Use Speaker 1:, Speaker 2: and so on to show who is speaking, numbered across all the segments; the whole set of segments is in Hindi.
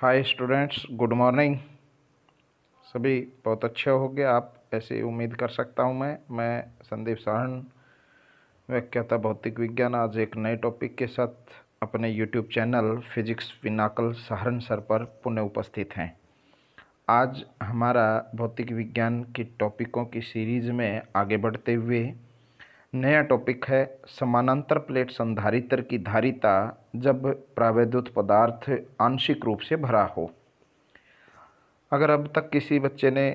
Speaker 1: हाय स्टूडेंट्स गुड मॉर्निंग सभी बहुत अच्छे होंगे आप ऐसी उम्मीद कर सकता हूं मैं मैं संदीप सहन व्याख्याता भौतिक विज्ञान आज एक नए टॉपिक के साथ अपने यूट्यूब चैनल फिजिक्स विनाकल सहारन सर पर पुनः उपस्थित हैं आज हमारा भौतिक विज्ञान की टॉपिकों की सीरीज़ में आगे बढ़ते हुए नया टॉपिक है समानांतर प्लेट संधारित्र की धारिता जब प्रावैद्युत पदार्थ आंशिक रूप से भरा हो अगर अब तक किसी बच्चे ने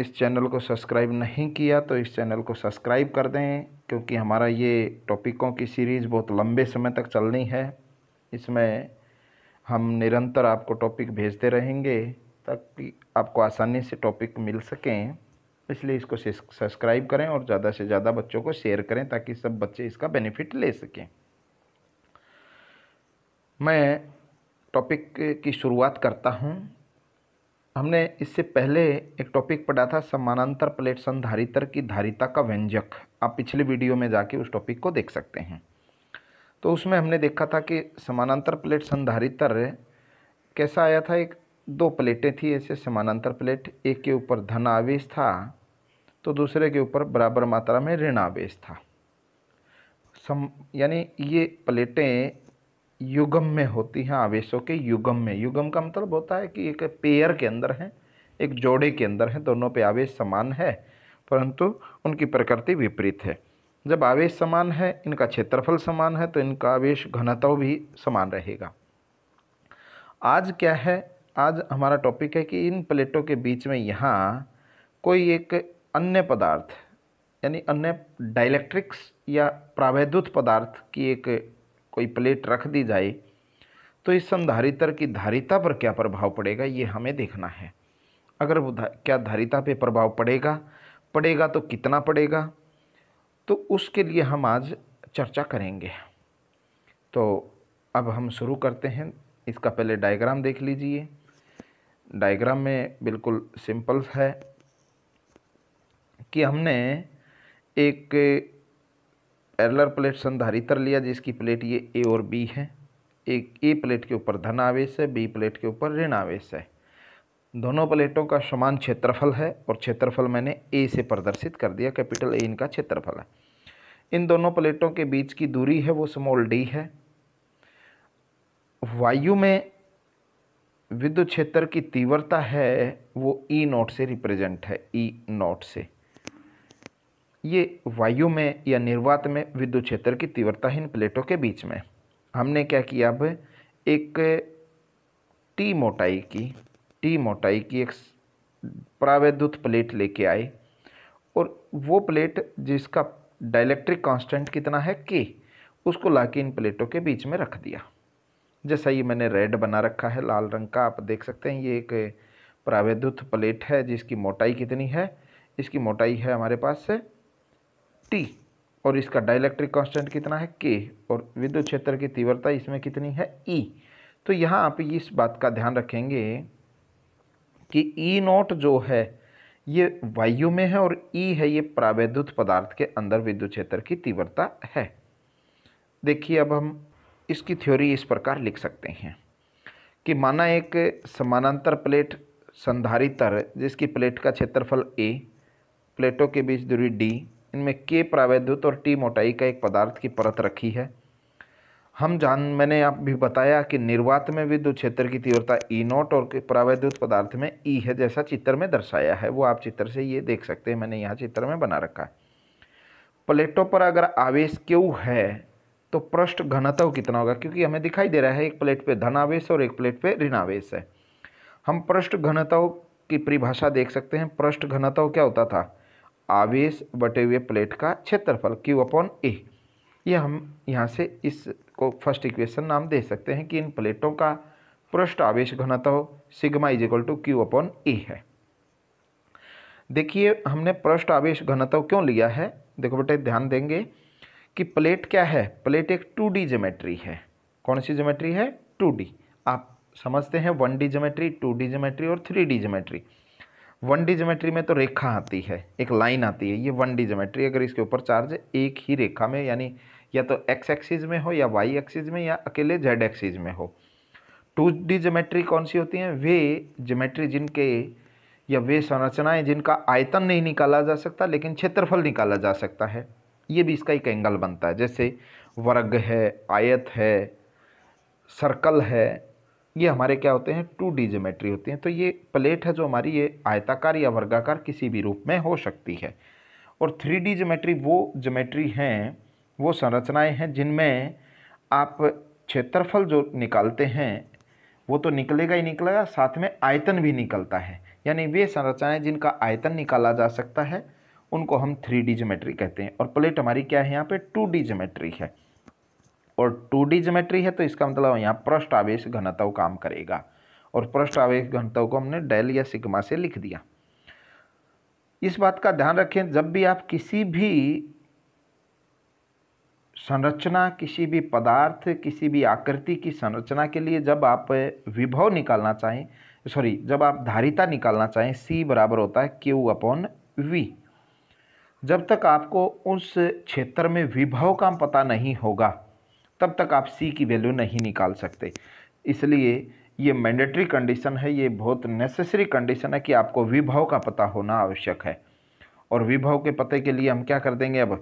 Speaker 1: इस चैनल को सब्सक्राइब नहीं किया तो इस चैनल को सब्सक्राइब कर दें क्योंकि हमारा ये टॉपिकों की सीरीज़ बहुत लंबे समय तक चलनी है इसमें हम निरंतर आपको टॉपिक भेजते रहेंगे ताकि आपको आसानी से टॉपिक मिल सकें इसलिए इसको सब्सक्राइब करें और ज़्यादा से ज़्यादा बच्चों को शेयर करें ताकि सब बच्चे इसका बेनिफिट ले सकें मैं टॉपिक की शुरुआत करता हूँ हमने इससे पहले एक टॉपिक पढ़ा था समानांतर प्लेट संधारितर की धारिता का व्यंजक आप पिछले वीडियो में जाके उस टॉपिक को देख सकते हैं तो उसमें हमने देखा था कि समानांतर प्लेट संधारितर कैसा आया था एक दो प्लेटें थी ऐसे समानांतर प्लेट एक के ऊपर धन आवेश था तो दूसरे के ऊपर बराबर मात्रा में ऋण आवेश था सम यानी ये प्लेटें युगम में होती हैं आवेशों के युगम में युगम का मतलब होता है कि एक पेयर के अंदर हैं एक जोड़े के अंदर हैं दोनों पे आवेश समान है परंतु उनकी प्रकृति विपरीत है जब आवेश समान है इनका क्षेत्रफल समान है तो इनका आवेश घनत्व भी समान रहेगा आज क्या है आज हमारा टॉपिक है कि इन प्लेटों के बीच में यहाँ कोई एक अन्य पदार्थ यानी अन्य डाइलेक्ट्रिक्स या प्रावैद्युत पदार्थ की एक कोई प्लेट रख दी जाए तो इस संधारित्र की धारिता पर क्या प्रभाव पड़ेगा ये हमें देखना है अगर वो धा, क्या धारिता पे प्रभाव पड़ेगा पड़ेगा तो कितना पड़ेगा तो उसके लिए हम आज चर्चा करेंगे तो अब हम शुरू करते हैं इसका पहले डायग्राम देख लीजिए डायग्राम में बिल्कुल सिंपल है कि हमने एक पैरलर प्लेट संधारित्र लिया जिसकी प्लेट ये ए और बी है एक ए प्लेट के ऊपर धन आवेश है बी प्लेट के ऊपर ऋण आवेश है दोनों प्लेटों का समान क्षेत्रफल है और क्षेत्रफल मैंने ए से प्रदर्शित कर दिया कैपिटल ए इनका क्षेत्रफल है इन दोनों प्लेटों के बीच की दूरी है वो स्मॉल डी है वायु में विद्युत क्षेत्र की तीव्रता है वो ई e नोट से रिप्रेजेंट है ई e नोट से ये वायु में या निर्वात में विद्युत क्षेत्र की तीव्रताहीन प्लेटों के बीच में हमने क्या किया अब एक टी मोटाई की टी मोटाई की एक प्रावैद्युत प्लेट लेके आए और वो प्लेट जिसका डायलैक्ट्रिक कांस्टेंट कितना है के उसको लाके इन प्लेटों के बीच में रख दिया जैसा ये मैंने रेड बना रखा है लाल रंग का आप देख सकते हैं ये एक प्रावैद्युत प्लेट है जिसकी मोटाई कितनी है इसकी मोटाई है हमारे पास से टी और इसका डायलैक्ट्रिक कांस्टेंट कितना है के और विद्युत क्षेत्र की तीव्रता इसमें कितनी है ई तो यहाँ आप इस बात का ध्यान रखेंगे कि ई e नोट जो है ये वायु में है और ई e है ये प्रावैद्युत पदार्थ के अंदर विद्युत क्षेत्र की तीव्रता है देखिए अब हम इसकी थ्योरी इस प्रकार लिख सकते हैं कि माना एक समानांतर प्लेट संधारित्र जिसकी प्लेट का क्षेत्रफल ए प्लेटों के बीच दूरी डी इनमें के प्रावैद्युत और टी मोटाई का एक पदार्थ की परत रखी है हम जान मैंने आप भी बताया कि निर्वात में विद्युत क्षेत्र की तीव्रता ई नोट और प्रावैद्युत पदार्थ में ई e है जैसा चित्र में दर्शाया है वो आप चित्र से ये देख सकते हैं मैंने यहाँ चित्र में बना रखा है प्लेटों पर अगर आवेश क्यों है तो पृष्ठ घनत्व कितना होगा क्योंकि हमें दिखाई दे रहा है एक प्लेट पे धन आवेश और एक प्लेट पे ऋण आवेश है हम पृष्ठ घनत्व की परिभाषा देख सकते हैं पृष्ठ घनत्व क्या होता था आवेश बटे हुए प्लेट का क्षेत्रफल क्यू अपॉन ए ये हम यहाँ से इसको फर्स्ट इक्वेशन नाम दे सकते हैं कि इन प्लेटों का पृष्ठ आवेश घनत्व sigma is equal to Q upon A है देखिए हमने पृष्ठ आवेश घनत्व क्यों लिया है देखो बेटे ध्यान देंगे कि प्लेट क्या है प्लेट एक टू डी जोमेट्री है कौन सी जोमेट्री है टू डी आप समझते हैं one D geometry two D geometry और three D geometry one D geometry में तो रेखा आती है एक लाइन आती है ये वन डी जोमेट्री अगर इसके ऊपर चार्ज एक ही रेखा में यानी या तो एक्स एक्सिस में हो या वाई एक्सिस में या अकेले जेड एक्सिस में हो टू डी जोमेट्री कौन सी होती हैं वे जोमेट्री जिनके या वे संरचनाएँ जिनका आयतन नहीं निकाला जा सकता लेकिन क्षेत्रफल निकाला जा सकता है ये भी इसका एक एंगल बनता है जैसे वर्ग है आयत है सर्कल है ये हमारे क्या होते हैं टू डी जोमेट्री होती हैं तो ये प्लेट है जो हमारी ये आयताकार या वर्गाकार किसी भी रूप में हो सकती है और थ्री डी जोमेट्री वो जोमेट्री हैं वो संरचनाएं हैं जिनमें आप क्षेत्रफल जो निकालते हैं वो तो निकलेगा ही निकलेगा साथ में आयतन भी निकलता है यानी वे संरचनाएँ जिनका आयतन निकाला जा सकता है उनको हम थ्री डी जोमेट्री कहते हैं और प्लेट हमारी क्या है यहाँ पर टू डी जोमेट्री है और टू डी ज्योमेट्री है तो इसका मतलब यहाँ पृष्ठ आवेश घनत्व काम करेगा और पृष्ठ आवेश घनत्व को हमने डेल या सिग्मा से लिख दिया इस बात का ध्यान रखें जब भी आप किसी भी संरचना किसी भी पदार्थ किसी भी आकृति की संरचना के लिए जब आप विभव निकालना चाहें सॉरी जब आप धारिता निकालना चाहें सी बराबर होता है क्यू अपॉन वी जब तक आपको उस क्षेत्र में विभव का पता नहीं होगा तब तक आप सी की वैल्यू नहीं निकाल सकते इसलिए ये मैंडेटरी कंडीशन है ये बहुत नेसेसरी कंडीशन है कि आपको विभव का पता होना आवश्यक है और विभव के पते के लिए हम क्या कर देंगे अब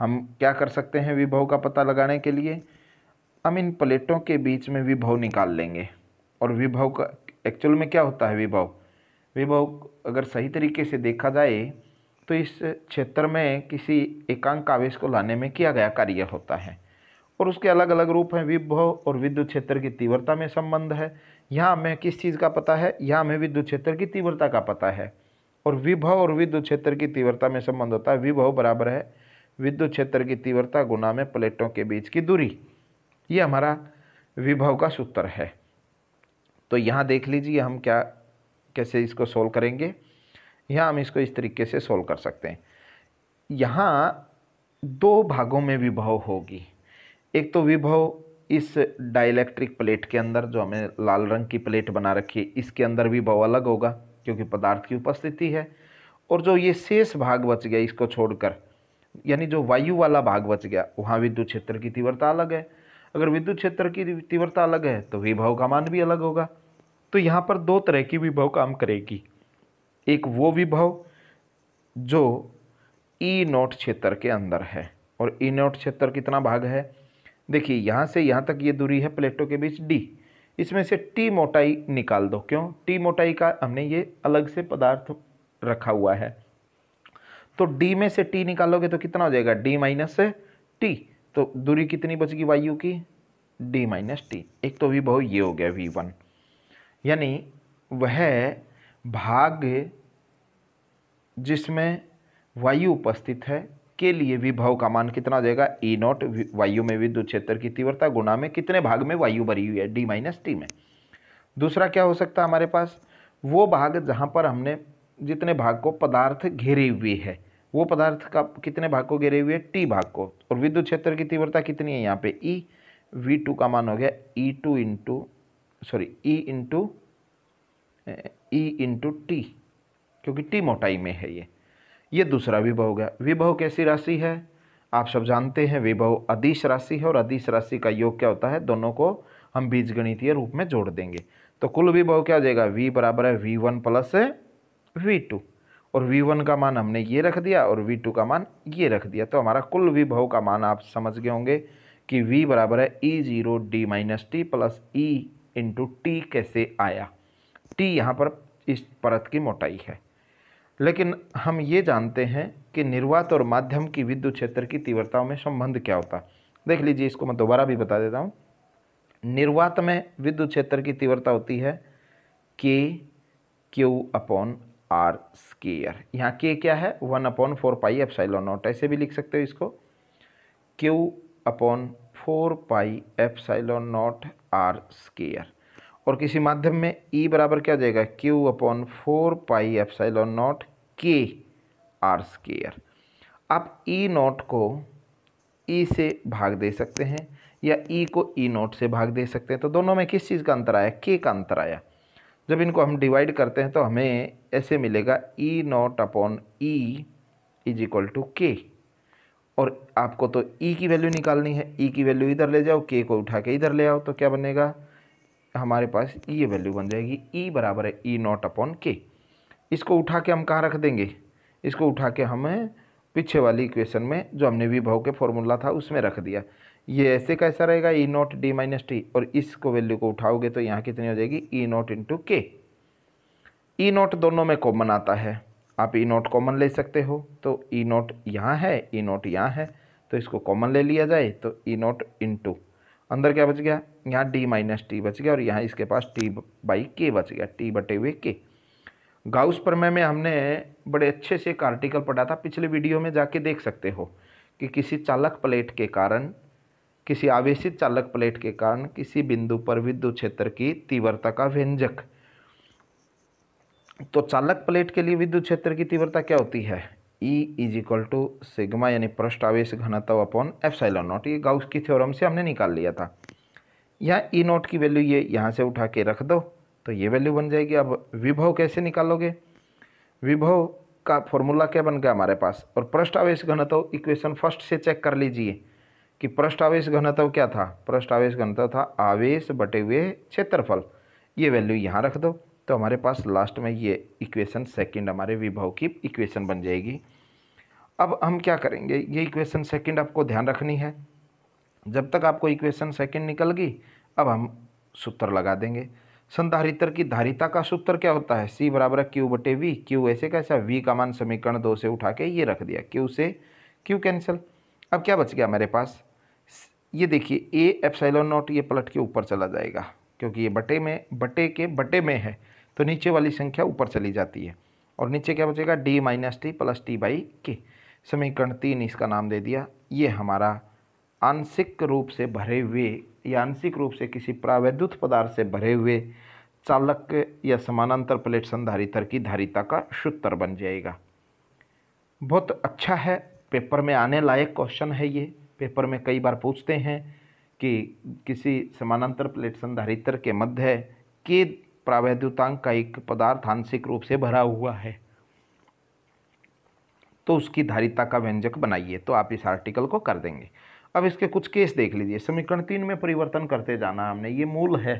Speaker 1: हम क्या कर सकते हैं विभव का पता लगाने के लिए हम इन प्लेटों के बीच में विभव निकाल लेंगे और विभव का एक्चुअल में क्या होता है विभव विभव अगर सही तरीके से देखा जाए तो इस क्षेत्र में किसी एकांक आवेश को लाने में किया गया कार्य होता है और उसके अलग अलग रूप हैं विभव और विद्युत क्षेत्र की तीव्रता में संबंध है यहाँ हमें किस चीज़ का पता है यहाँ हमें विद्युत क्षेत्र की तीव्रता का पता है और विभव और विद्युत क्षेत्र की तीव्रता में संबंध होता है विभव बराबर है विद्युत क्षेत्र की तीव्रता गुना में प्लेटों के बीच की दूरी ये हमारा विभव का सूत्र है तो यहाँ देख लीजिए हम क्या कैसे इसको सोल्व करेंगे यहाँ हम इसको इस तरीके से सोल्व कर सकते हैं यहाँ दो भागों में विभव होगी एक तो विभव इस डाइलेक्ट्रिक प्लेट के अंदर जो हमें लाल रंग की प्लेट बना रखी है इसके अंदर विभव अलग होगा क्योंकि पदार्थ की उपस्थिति है और जो ये शेष भाग बच गया इसको छोड़कर यानी जो वायु वाला भाग बच गया वहाँ विद्युत क्षेत्र की तीव्रता अलग है अगर विद्युत क्षेत्र की तीव्रता अलग है तो विभव का मान भी अलग होगा तो यहाँ पर दो तरह की विभव काम करेगी एक वो विभव जो ई e नोट क्षेत्र के अंदर है और ई e नोट क्षेत्र कितना भाग है देखिए यहाँ से यहाँ तक ये दूरी है प्लेटों के बीच डी इसमें से टी मोटाई निकाल दो क्यों टी मोटाई का हमने ये अलग से पदार्थ रखा हुआ है तो डी में से टी निकालोगे तो कितना हो जाएगा डी माइनस टी तो दूरी कितनी गई वायु की डी माइनस टी एक तो बहु ये हो गया वी वन यानी वह भाग जिसमें वायु उपस्थित है के लिए विभव का मान कितना जाएगा ई नॉट वायु में विद्युत क्षेत्र की तीव्रता गुणा में कितने भाग में वायु भरी हुई है डी माइनस टी में दूसरा क्या हो सकता है हमारे पास वो भाग जहाँ पर हमने जितने भाग को पदार्थ घेरे हुए है वो पदार्थ का कितने भाग को घेरे हुए है टी भाग को और विद्युत क्षेत्र की तीव्रता कितनी है यहाँ पे ई वी टू का मान हो गया E two into sorry E into E into T क्योंकि टी मोटाई में है ये ये दूसरा विभव हो गया विभव कैसी राशि है आप सब जानते हैं विभव अधिश राशि है और अधिश राशि का योग क्या होता है दोनों को हम बीज गणितीय रूप में जोड़ देंगे तो कुल विभव क्या हो जाएगा वी बराबर है V one plus V two और वी वन का मान हमने ये रख दिया और वी टू का मान ये रख दिया तो हमारा कुल विभव का मान आप समझ गए होंगे कि वी बराबर है E zero D minus T plus E into T कैसे आया टी यहाँ पर इस परत की मोटाई है लेकिन हम ये जानते हैं कि निर्वात और माध्यम की विद्युत क्षेत्र की तीव्रताओं में संबंध क्या होता देख लीजिए इसको मैं दोबारा भी बता देता हूँ निर्वात में विद्युत क्षेत्र की तीव्रता होती है के क्यू अपॉन आर स्केयर यहाँ के क्या है one upon four pi epsilon naught ऐसे भी लिख सकते हो इसको Q upon four pi epsilon naught R square और किसी माध्यम में E बराबर क्या जाएगा Q upon four pi epsilon naught K R square आप E नॉट को E से भाग दे सकते हैं या E को E नॉट से भाग दे सकते हैं तो दोनों में किस चीज़ का अंतर आया के का अंतर आया जब इनको हम डिवाइड करते हैं तो हमें ऐसे मिलेगा E naught upon E is equal to K और आपको तो ई e की वैल्यू निकालनी है ई e की वैल्यू इधर ले जाओ के को उठा के इधर ले आओ तो क्या बनेगा हमारे पास ये वैल्यू बन जाएगी ई e बराबर है ई नॉट अपॉन के इसको उठा के हम कहाँ रख देंगे इसको उठा के हमें पीछे वाली इक्वेशन में जो हमने विभव के फॉर्मूला था उसमें रख दिया ये ऐसे कैसा रहेगा E naught D minus T और इसको वैल्यू को उठाओगे तो यहाँ कितनी हो जाएगी ई नॉट इंटू के ई नॉट दोनों में कॉमन आता है आप ई नॉट कॉमन ले सकते हो तो ई e नॉट यहाँ है ई e नॉट यहाँ है तो इसको कॉमन ले लिया जाए तो ई नॉट इंटू अंदर क्या बच गया यहाँ डी माइनस टी बच गया और यहाँ इसके पास टी बाई के बच गया टी बटे हुए के गाउस प्रमेय में हमने बड़े अच्छे से एक आर्टिकल पढ़ा था पिछले वीडियो में जाके देख सकते हो कि किसी चालक प्लेट के कारण किसी आवेशित चालक प्लेट के कारण किसी बिंदु पर विद्युत क्षेत्र की तीव्रता का व्यंजक तो चालक प्लेट के लिए विद्युत क्षेत्र की तीव्रता क्या होती है E is equal to sigma यानी पृष्ठ आवेश घनत्व अपॉन एफसाइलॉन नॉट ये गाउस की थ्योरम से हमने निकाल लिया था यहाँ ई e नोट की वैल्यू ये यहाँ से उठा के रख दो तो ये वैल्यू बन जाएगी अब विभव कैसे निकालोगे विभव का फॉर्मूला क्या बन गया हमारे पास और पृष्ठ आवेश घनत्व इक्वेशन फर्स्ट से चेक कर लीजिए कि पृष्ठ आवेश घनत्व क्या था पृष्ठ आवेश घनत्व था आवेश बटे हुए क्षेत्रफल ये वैल्यू यहाँ रख दो तो हमारे पास लास्ट में ये इक्वेशन सेकंड हमारे विभव की इक्वेशन बन जाएगी अब हम क्या करेंगे ये इक्वेशन सेकंड आपको ध्यान रखनी है जब तक आपको इक्वेशन सेकंड निकल गई अब हम सूत्र लगा देंगे संधारित्र की धारिता का सूत्र क्या होता है सी बराबर क्यू बटे वी क्यू ऐसे कैसा वी का मान समीकरण दो से उठा के ये रख दिया क्यू से क्यू कैंसिल अब क्या बच गया हमारे पास ये देखिए ए साइलो नॉट ये पलट के ऊपर चला जाएगा क्योंकि ये बटे में बटे के बटे में है तो नीचे वाली संख्या ऊपर चली जाती है और नीचे क्या बचेगा D minus T plus T by K समीकरण तीन इसका नाम दे दिया ये हमारा आंशिक रूप से भरे हुए या आंशिक रूप से किसी प्रावैद्युत पदार्थ से भरे हुए चालक या समानांतर प्लेट संधारित्र की धारिता का सूत्र बन जाएगा बहुत अच्छा है पेपर में आने लायक क्वेश्चन है ये पेपर में कई बार पूछते हैं कि किसी समानांतर प्लेट संधारित्र के मध्य के प्रावैद्युतांक का एक पदार्थ आंशिक रूप से भरा हुआ है तो उसकी धारिता का व्यंजक बनाइए तो आप इस आर्टिकल को कर देंगे अब इसके कुछ केस देख लीजिए समीकरण तीन में परिवर्तन करते जाना हमने ये मूल है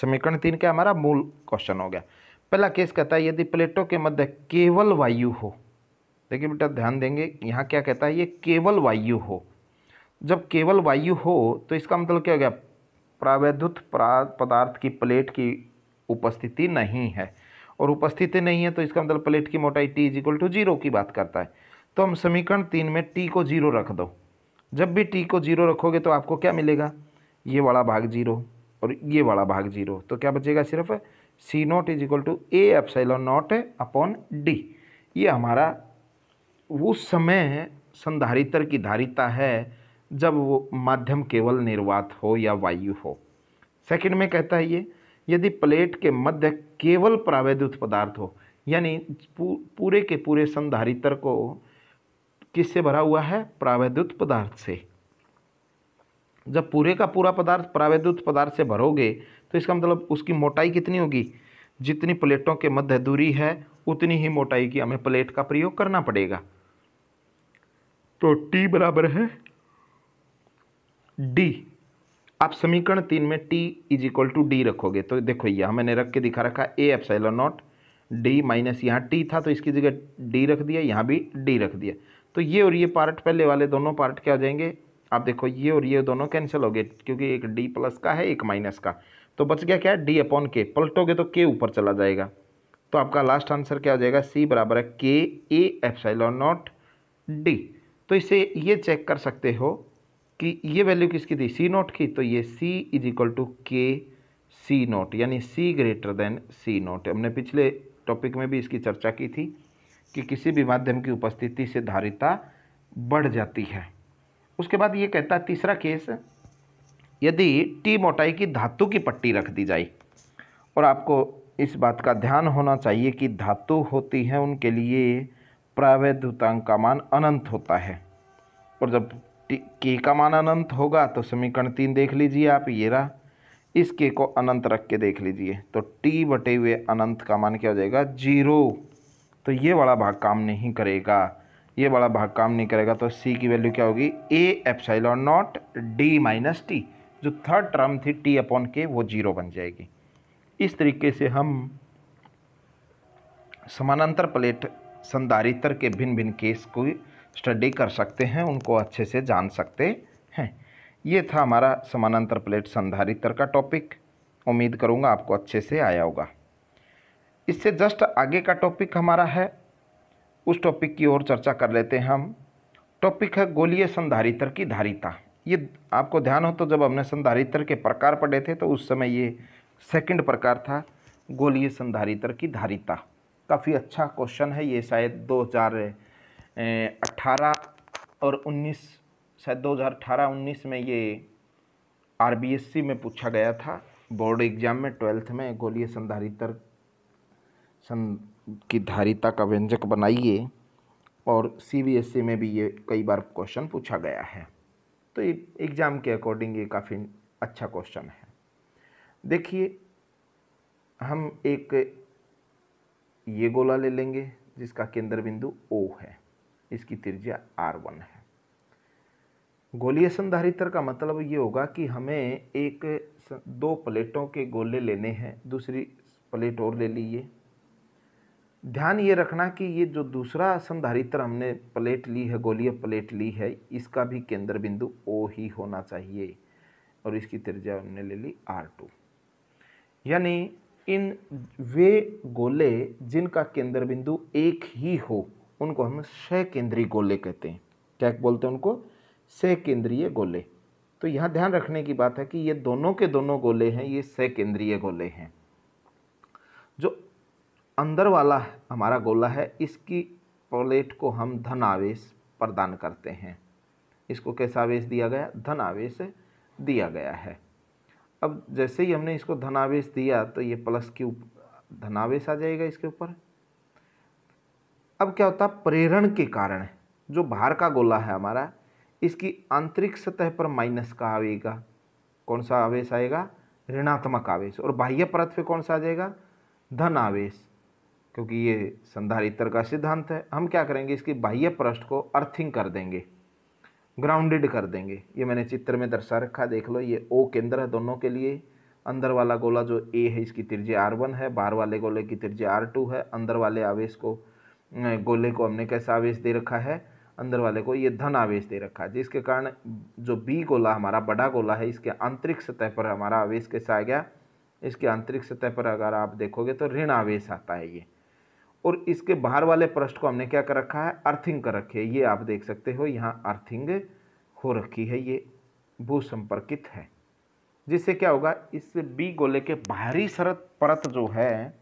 Speaker 1: समीकरण तीन का हमारा मूल क्वेश्चन हो गया पहला केस कहता है यदि प्लेटों के मध्य केवल वायु हो देखिए बेटा ध्यान देंगे यहाँ क्या कहता है ये केवल वायु हो जब केवल वायु हो तो इसका मतलब क्या हो गया प्रावैद्युत पदार्थ की प्लेट की उपस्थिति नहीं है और उपस्थिति नहीं है तो इसका मतलब प्लेट की मोटाई T is equal to zero की बात करता है तो हम समीकरण तीन में टी को जीरो रख दो जब भी टी को जीरो रखोगे तो आपको क्या मिलेगा ये वाला भाग जीरो और ये वाला भाग जीरो तो क्या बचेगा सिर्फ C naught is equal to A epsilon naught upon D ये हमारा वो समय संधारित्र की धारिता है जब वो माध्यम केवल निर्वात हो या वायु हो सेकंड में कहता है ये यदि प्लेट के मध्य केवल प्रावैद्युत पदार्थ हो यानी पूरे के पूरे संधारित्र को किससे भरा हुआ है प्रावैद्युत पदार्थ से जब पूरे का पूरा पदार्थ प्रावैद्युत पदार्थ से भरोगे तो इसका मतलब उसकी मोटाई कितनी होगी जितनी प्लेटों के मध्य दूरी है उतनी ही मोटाई की हमें प्लेट का प्रयोग करना पड़ेगा तो टी बराबर है डी आप समीकरण तीन में T is equal to D रखोगे तो देखो यह मैंने रख के दिखा रखा A epsilon naught D minus यहाँ टी था तो इसकी जगह डी रख दिया यहाँ भी डी रख दिया तो ये और ये पार्ट पहले वाले दोनों पार्ट क्या हो जाएंगे आप देखो ये और ये दोनों कैंसिल हो गए क्योंकि एक डी प्लस का है एक माइनस का तो बच गया क्या डी अपॉन के पलटोगे तो के ऊपर चला जाएगा तो आपका लास्ट आंसर क्या हो जाएगा सी बराबर है K A epsilon naught D तो इसे ये चेक कर सकते हो कि ये वैल्यू किसकी थी सी नोट की तो ये सी इज इक्वल टू के सी नोट यानी C greater than C naught हमने पिछले टॉपिक में भी इसकी चर्चा की थी कि किसी भी माध्यम की उपस्थिति से धारिता बढ़ जाती है उसके बाद ये कहता है तीसरा केस यदि टी मोटाई की धातु की पट्टी रख दी जाए और आपको इस बात का ध्यान होना चाहिए कि धातु होती हैं उनके लिए प्रावैधतांक का मान अनंत होता है और जब के का मान अनंत होगा तो समीकरण तीन देख लीजिए आप ये रहा इस के को अनंत रख के देख लीजिए तो टी बटे हुए अनंत का मान क्या हो जाएगा जीरो तो ये वाला भाग काम नहीं करेगा ये वाला भाग काम नहीं करेगा तो सी की वैल्यू क्या होगी ए और नॉट डी माइनस टी जो थर्ड टर्म थी टी अपॉन के वो जीरो बन जाएगी इस तरीके से हम समानांतर प्लेट संधारित्र के भिन्न भिन्न केस को स्टडी कर सकते हैं उनको अच्छे से जान सकते हैं ये था हमारा समानांतर प्लेट संधारित्र का टॉपिक उम्मीद करूँगा आपको अच्छे से आया होगा इससे जस्ट आगे का टॉपिक हमारा है उस टॉपिक की ओर चर्चा कर लेते हैं हम टॉपिक है गोलीय संधारित्र की धारिता ये आपको ध्यान हो तो जब हमने संधारित्र के प्रकार पढ़े थे तो उस समय ये सेकंड प्रकार था गोलीय संधारित्र की धारिता काफ़ी अच्छा क्वेश्चन है ये शायद दो चार अट्ठारह और उन्नीस शायद दो हज़ार अठारह उन्नीस में ये सी में पूछा गया था बोर्ड एग्जाम में ट्वेल्थ में गोलीय संधारितर सं की धारिता का व्यंजक बनाइए और सीबीएसई में भी ये कई बार क्वेश्चन पूछा गया है तो ये एग्ज़ाम के अकॉर्डिंग ये काफ़ी अच्छा क्वेश्चन है देखिए हम एक ये गोला ले लेंगे जिसका केंद्र बिंदु ओ है इसकी त्रिज्या आर वन है गोलीय संधारित्र का मतलब ये होगा कि हमें एक दो प्लेटों के गोले लेने हैं दूसरी प्लेट और ले लीजिए ध्यान ये रखना कि ये जो दूसरा संधारित्र हमने प्लेट ली है गोलीय प्लेट ली है इसका भी केंद्र बिंदु ओ ही होना चाहिए और इसकी त्रिज्या हमने ले ली आर टू यानी इन वे गोले जिनका केंद्र बिंदु एक ही हो उनको हम सह केंद्रीय गोले कहते हैं क्या बोलते हैं उनको सह केंद्रीय गोले तो यहाँ ध्यान रखने की बात है कि ये दोनों के दोनों गोले हैं ये सह केंद्रीय गोले हैं जो अंदर वाला हमारा गोला है इसकी प्लेट को हम धन आवेश प्रदान करते हैं इसको कैसा आवेश दिया गया धन आवेश दिया गया है अब जैसे ही हमने इसको धनावेश दिया तो ये प्लस धन धनावेश आ जाएगा इसके ऊपर अब क्या होता है प्रेरण के कारण जो बाहर का गोला है हमारा इसकी आंतरिक सतह पर माइनस का आवेगा कौन सा आवेश आएगा ऋणात्मक आवेश और बाह्य परत पे कौन सा आ जाएगा धन आवेश क्योंकि ये संधारित्र का सिद्धांत है हम क्या करेंगे इसकी बाह्य पृष्ठ को अर्थिंग कर देंगे ग्राउंडेड कर देंगे ये मैंने चित्र में दर्शा रखा देख लो ये ओ केंद्र है दोनों के लिए अंदर वाला गोला जो ए है इसकी त्रिज्या आर वन है बाहर वाले गोले की त्रिज्या आर टू है अंदर वाले आवेश को गोले को हमने कैसा आवेश दे रखा है अंदर वाले को ये धन आवेश दे रखा है जिसके कारण जो बी गोला हमारा बड़ा गोला है इसके आंतरिक सतह पर हमारा आवेश कैसा आ गया इसके आंतरिक सतह पर अगर आप देखोगे तो ऋण आवेश आता है ये और इसके बाहर वाले पृष्ठ को हमने क्या कर रखा है अर्थिंग कर रखी है ये आप देख सकते हो यहाँ अर्थिंग हो रखी है ये भूसंपर्कित है जिससे क्या होगा इस बी गोले के बाहरी सरत परत जो है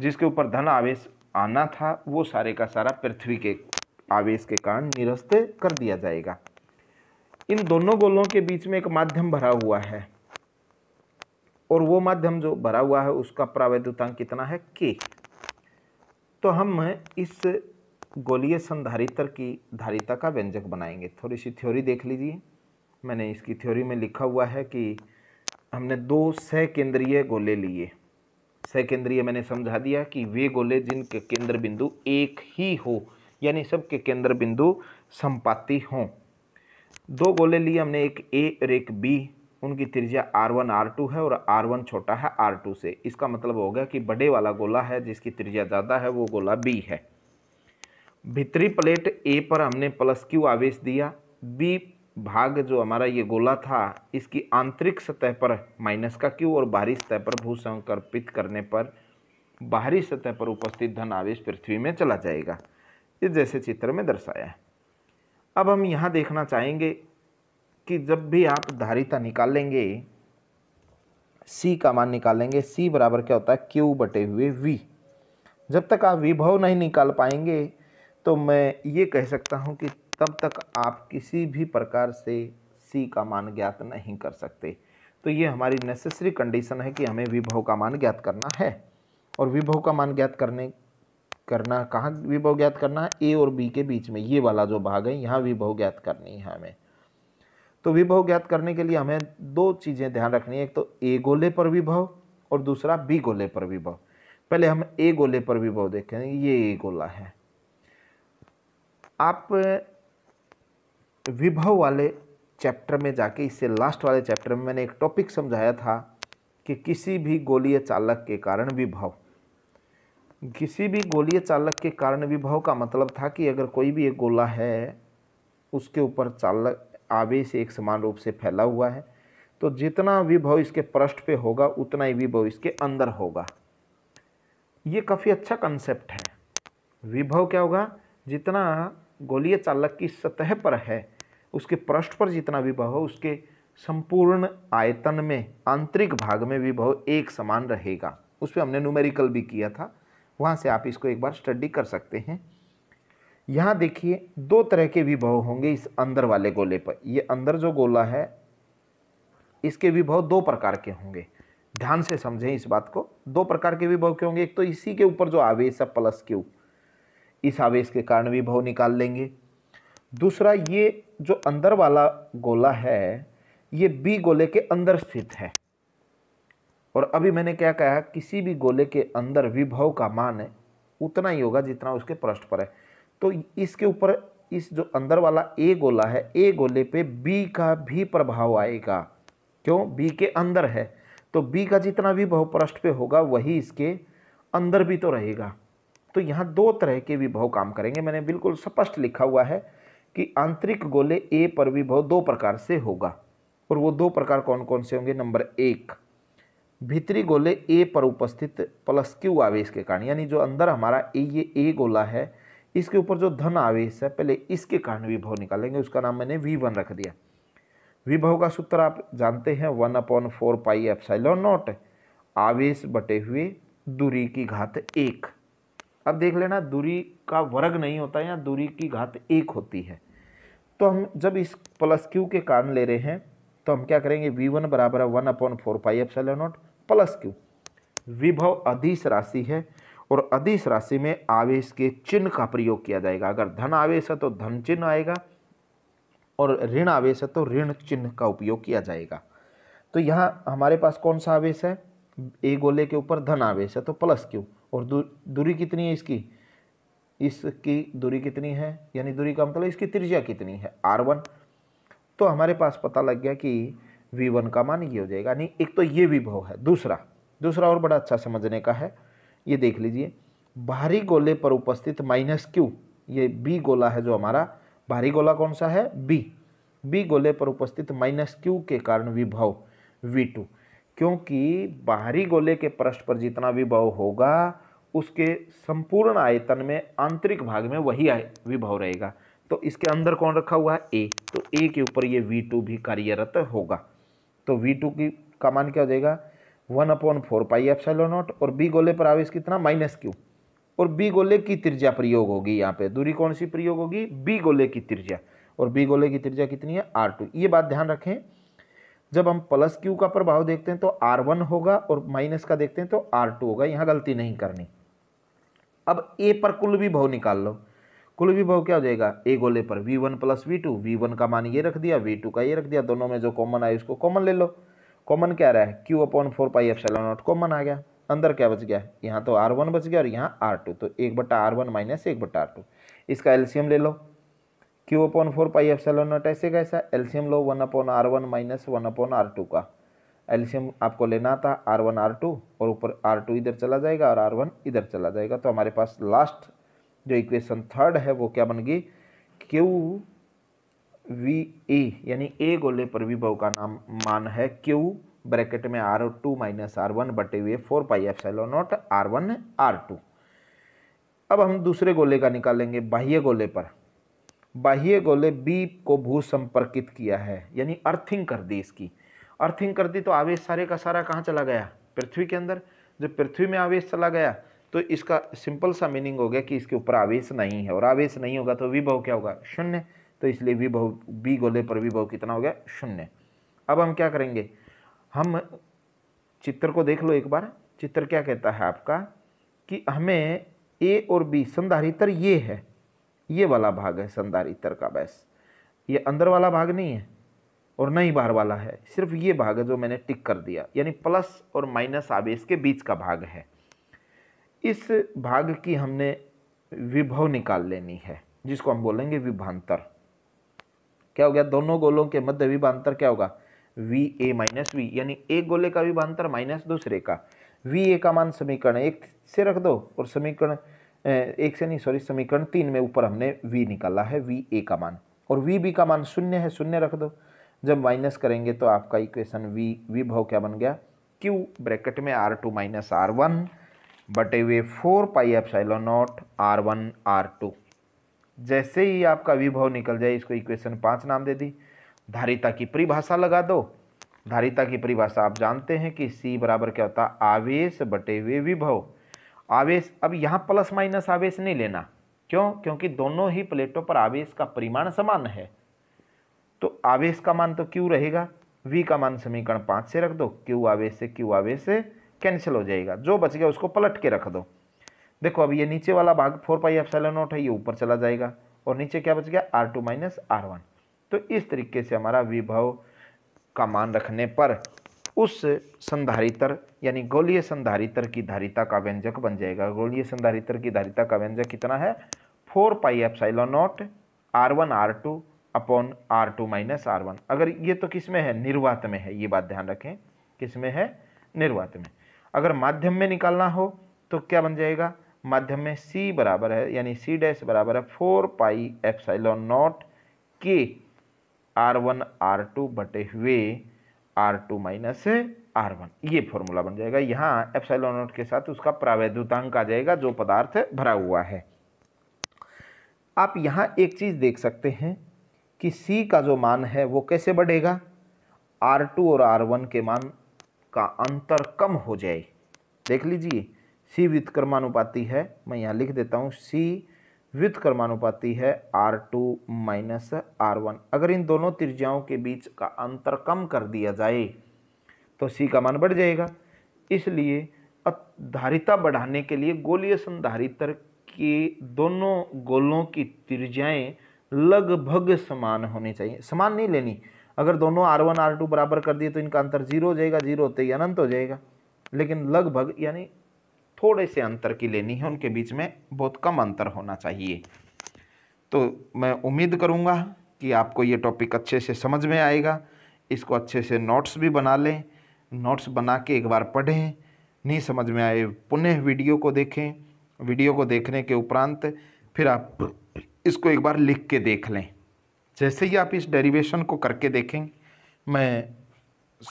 Speaker 1: जिसके ऊपर धन आवेश आना था वो सारे का सारा पृथ्वी के आवेश के कारण निरस्त कर दिया जाएगा इन दोनों गोलों के बीच में एक माध्यम भरा हुआ है और वो माध्यम जो भरा हुआ है उसका प्रावैधतांक कितना है के तो हम इस गोलीय संधारित्र की धारिता का व्यंजक बनाएंगे थोड़ी सी थ्योरी देख लीजिए मैंने इसकी थ्योरी में लिखा हुआ है कि हमने दो सह केंद्रीय गोले लिए सेकेंद्रीय मैंने समझा दिया कि वे गोले जिनके केंद्र बिंदु एक ही हो यानी सबके केंद्र बिंदु संपाति हों दो गोले लिए हमने एक ए और एक बी उनकी त्रिज्या आर वन आर टू है और आर वन छोटा है आर टू से इसका मतलब हो गया कि बड़े वाला गोला है जिसकी त्रिज्या ज़्यादा है वो गोला बी है भित्री प्लेट ए पर हमने प्लस क्यू आवेश दिया बी भाग जो हमारा ये गोला था इसकी आंतरिक सतह पर माइनस का क्यू और बाहरी सतह पर भूसंकर्पित करने पर बाहरी सतह पर उपस्थित धन आवेश पृथ्वी में चला जाएगा ये जैसे चित्र में दर्शाया है अब हम यहाँ देखना चाहेंगे कि जब भी आप धारिता निकालेंगे सी का मान निकालेंगे सी बराबर क्या होता है क्यू बटे हुए वी जब तक आप विभव नहीं निकाल पाएंगे तो मैं ये कह सकता हूँ कि तब तक आप किसी भी प्रकार से सी का मान ज्ञात नहीं कर सकते तो ये हमारी नेसेसरी कंडीशन है कि हमें विभव का मान ज्ञात करना है और विभव का मान ज्ञात करने करना कहाँ विभव ज्ञात करना है ए और बी के बीच में ये वाला जो भाग है यहाँ विभव ज्ञात करनी है हमें तो विभव ज्ञात करने के लिए हमें दो चीज़ें ध्यान रखनी है एक तो ए गोले पर विभव और दूसरा बी गोले पर विभव पहले हम ए गोले पर विभव देखें ये ए गोला है आप विभव वाले चैप्टर में जाके इससे लास्ट वाले चैप्टर में मैंने एक टॉपिक समझाया था कि किसी भी गोलीय चालक के कारण विभव किसी भी गोलीय चालक के कारण विभव का मतलब था कि अगर कोई भी एक गोला है उसके ऊपर चालक आवेश एक समान रूप से फैला हुआ है तो जितना विभव इसके पृष्ठ पे होगा उतना ही विभव इसके अंदर होगा ये काफ़ी अच्छा कंसेप्ट है विभव क्या होगा जितना गोलीय चालक की सतह पर है उसके पृष्ठ पर जितना विभव है उसके संपूर्ण आयतन में आंतरिक भाग में विभव एक समान रहेगा उस पर हमने न्यूमेरिकल भी किया था वहाँ से आप इसको एक बार स्टडी कर सकते हैं यहाँ देखिए दो तरह के विभव होंगे इस अंदर वाले गोले पर ये अंदर जो गोला है इसके विभव दो प्रकार के होंगे ध्यान से समझें इस बात को दो प्रकार के विभव के होंगे एक तो इसी के ऊपर जो आवेश है प्लस क्यू इस आवेश के कारण विभव निकाल लेंगे दूसरा ये जो अंदर वाला गोला है ये बी गोले के अंदर स्थित है और अभी मैंने क्या कहा किसी भी गोले के अंदर विभव का मान है उतना ही होगा जितना उसके पृष्ठ पर है तो इसके ऊपर इस जो अंदर वाला ए गोला है ए गोले पे बी का भी प्रभाव आएगा क्यों बी के अंदर है तो बी का जितना विभव पृष्ठ पे होगा वही इसके अंदर भी तो रहेगा तो यहाँ दो तरह के विभव काम करेंगे मैंने बिल्कुल स्पष्ट लिखा हुआ है कि आंतरिक गोले ए पर विभव दो प्रकार से होगा और वो दो प्रकार कौन कौन से होंगे नंबर एक भीतरी गोले ए पर उपस्थित प्लस क्यू आवेश के कारण यानी जो अंदर हमारा ए ये ए गोला है इसके ऊपर जो धन आवेश है पहले इसके कारण विभव निकालेंगे उसका नाम मैंने वी वन रख दिया विभव का सूत्र आप जानते हैं one upon four pi epsilon naught आवेश बटे हुए दूरी की घात एक अब देख लेना दूरी का वर्ग नहीं होता या दूरी की घात एक होती है तो हम जब इस प्लस क्यू के कारण ले रहे हैं तो हम क्या करेंगे वी वन बराबर है one upon four pi epsilon naught plus Q विभव अधिश राशि है और अधिश राशि में आवेश के चिन्ह का प्रयोग किया जाएगा अगर धन आवेश है तो धन चिन्ह आएगा और ऋण आवेश है तो ऋण चिन्ह का उपयोग किया जाएगा तो यहाँ हमारे पास कौन सा आवेश है ए गोले के ऊपर धन आवेश है तो प्लस क्यू और दूरी कितनी है इसकी इसकी दूरी कितनी है यानी दूरी का मतलब इसकी त्रिज्या कितनी है आर वन तो हमारे पास पता लग गया कि वी वन का मान ये हो जाएगा यानी एक तो ये विभव है दूसरा दूसरा और बड़ा अच्छा समझने का है ये देख लीजिए बाहरी गोले पर उपस्थित माइनस क्यू ये बी गोला है जो हमारा बाहरी गोला कौन सा है बी बी गोले पर उपस्थित माइनस क्यू के कारण विभव वी टू क्योंकि बाहरी गोले के पृष्ठ पर जितना विभव होगा उसके संपूर्ण आयतन में आंतरिक भाग में वही विभव रहेगा तो इसके अंदर कौन रखा हुआ है ए तो ए के ऊपर ये वी टू भी कार्यरत होगा तो वी टू की का मान क्या हो जाएगा वन अपॉन फोर पाई एफ नॉट और बी गोले पर आवेश कितना माइनस क्यू और बी गोले की त्रिज्या प्रयोग होगी यहाँ पे दूरी कौन सी प्रयोग होगी बी गोले की त्रिज्या और बी गोले की त्रिज्या कितनी है आर टू ये बात ध्यान रखें जब हम प्लस क्यू का प्रभाव देखते हैं तो आर वन होगा और माइनस का देखते हैं तो आर टू होगा यहाँ गलती नहीं करनी अब ए पर कुल विभव निकाल लो कुल विभव क्या हो जाएगा ए गोले पर V one plus V two V one का मान ये रख दिया वी टू का ये रख दिया दोनों में जो कॉमन आया उसको कॉमन ले लो कॉमन क्या रहा है क्यू अपॉन फोर पाई एफ नॉट कॉमन आ गया अंदर क्या बच गया यहाँ तो आर वन बच गया और यहाँ आर टू तो एक बट्टा आर वन माइनस एक बट्टा आर टू इसका एल्सियम ले लो क्यू अपॉन फोर पाई एफ नॉट ऐसे कैसा एल्शियम लो one upon R one minus one upon R two का एल्शियम आपको लेना था आर वन आर टू और ऊपर आर टू इधर चला जाएगा और आर वन इधर चला जाएगा तो हमारे पास लास्ट जो इक्वेशन थर्ड है वो क्या बन गई क्यू वी ए यानी ए गोले पर विभव का नाम मान है क्यू ब्रैकेट में R two minus R one बटे हुए four pi epsilon naught R one R two अब हम दूसरे गोले का निकालेंगे बाह्य गोले पर बाह्य गोले बी को भू संपर्कित किया है यानी अर्थिंग कर दी इसकी अर्थिंग कर दी तो आवेश सारे का सारा कहाँ चला गया पृथ्वी के अंदर जब पृथ्वी में आवेश चला गया तो इसका सिंपल सा मीनिंग हो गया कि इसके ऊपर आवेश नहीं है और आवेश नहीं होगा तो विभव क्या होगा शून्य तो इसलिए विभव बी गोले पर विभव कितना हो गया शून्य अब हम क्या करेंगे हम चित्र को देख लो एक बार चित्र क्या कहता है आपका कि हमें ए और बी संधारित्र ये है ये वाला भाग है संधारित्र का बस ये अंदर वाला भाग नहीं है और न ही बाहर वाला है सिर्फ ये भाग है जो मैंने टिक कर दिया यानी प्लस और माइनस आवेश के बीच का भाग है इस भाग की हमने विभव निकाल लेनी है जिसको हम बोलेंगे विभांतर क्या हो गया दोनों गोलों के मध्य विभांतर क्या होगा वी ए माइनस वी यानी एक गोले का विभांतर माइनस दूसरे का वी ए का मान समीकरण एक से रख दो और समीकरण एक से नहीं सॉरी समीकरण तीन में ऊपर हमने वी निकाला है वी ए का मान और वी बी का मान शून्य है शून्य रख दो जब माइनस करेंगे तो आपका इक्वेशन वी वी भाव क्या बन गया क्यू ब्रैकेट में R two minus R one बटे हुए four pi epsilon naught R one R two जैसे ही आपका विभव निकल जाए इसको इक्वेशन पाँच नाम दे दी धारिता की परिभाषा लगा दो धारिता की परिभाषा आप जानते हैं कि सी बराबर क्या होता है आवेश बटे हुए विभव आवेश अब यहाँ प्लस माइनस आवेश नहीं लेना क्यों क्योंकि दोनों ही प्लेटों पर आवेश का परिमाण समान है तो आवेश का मान तो क्यू रहेगा वी का मान समीकरण पाँच से रख दो क्यू आवेश से क्यू आवेश से कैंसिल हो जाएगा जो बच गया उसको पलट के रख दो देखो अब ये नीचे वाला भाग four pi epsilon naught है ये ऊपर चला जाएगा और नीचे क्या बच गया R two minus R one तो इस तरीके से हमारा विभव का मान रखने पर उस संधारितर यानी गोलीय संधारितर की धारिता का व्यंजक बन जाएगा गोलीय संधारितर की धारिता का व्यंजक कितना है four pi epsilon naught R one R two upon R two minus R one अगर ये तो किस में है निर्वात में है ये बात ध्यान रखें किस में है निर्वात में अगर माध्यम में निकालना हो तो क्या बन जाएगा माध्यम में c बराबर है यानी c डैश बराबर है four pi epsilon naught K R one R two बटे हुए R two minus R one ये फॉर्मूला बन जाएगा यहाँ एफ साइलो नॉट के साथ उसका प्रावैधुतांक आ जाएगा जो पदार्थ भरा हुआ है आप यहाँ एक चीज़ देख सकते हैं कि C का जो मान है वो कैसे बढ़ेगा R2 और R1 के मान का अंतर कम हो जाए देख लीजिए C व्युतक्रमानुपाती है मैं यहाँ लिख देता हूँ C व्युतक्रमानुपाती है R two minus R one अगर इन दोनों त्रिज्याओं के बीच का अंतर कम कर दिया जाए तो सी का मान बढ़ जाएगा इसलिए धारिता बढ़ाने के लिए गोलीय संधारित्र के दोनों गोलों की त्रिज्याएं लगभग समान होनी चाहिए समान नहीं लेनी अगर दोनों आर वन आर टू बराबर कर दिए तो इनका अंतर जीरो हो जाएगा जीरो होते ही अनंत हो जाएगा लेकिन लगभग यानी थोड़े से अंतर की लेनी है उनके बीच में बहुत कम अंतर होना चाहिए तो मैं उम्मीद करूँगा कि आपको ये टॉपिक अच्छे से समझ में आएगा इसको अच्छे से नोट्स भी बना लें नोट्स बना के एक बार पढ़ें नहीं समझ में आए पुनः वीडियो को देखें वीडियो को देखने के उपरांत फिर आप इसको एक बार लिख के देख लें जैसे ही आप इस डेरिवेशन को करके देखें मैं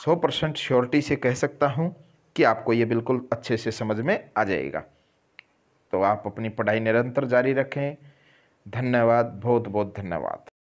Speaker 1: सौ परसेंट श्योरिटी से कह सकता हूँ कि आपको ये बिल्कुल अच्छे से समझ में आ जाएगा तो आप अपनी पढ़ाई निरंतर जारी रखें धन्यवाद बहुत बहुत धन्यवाद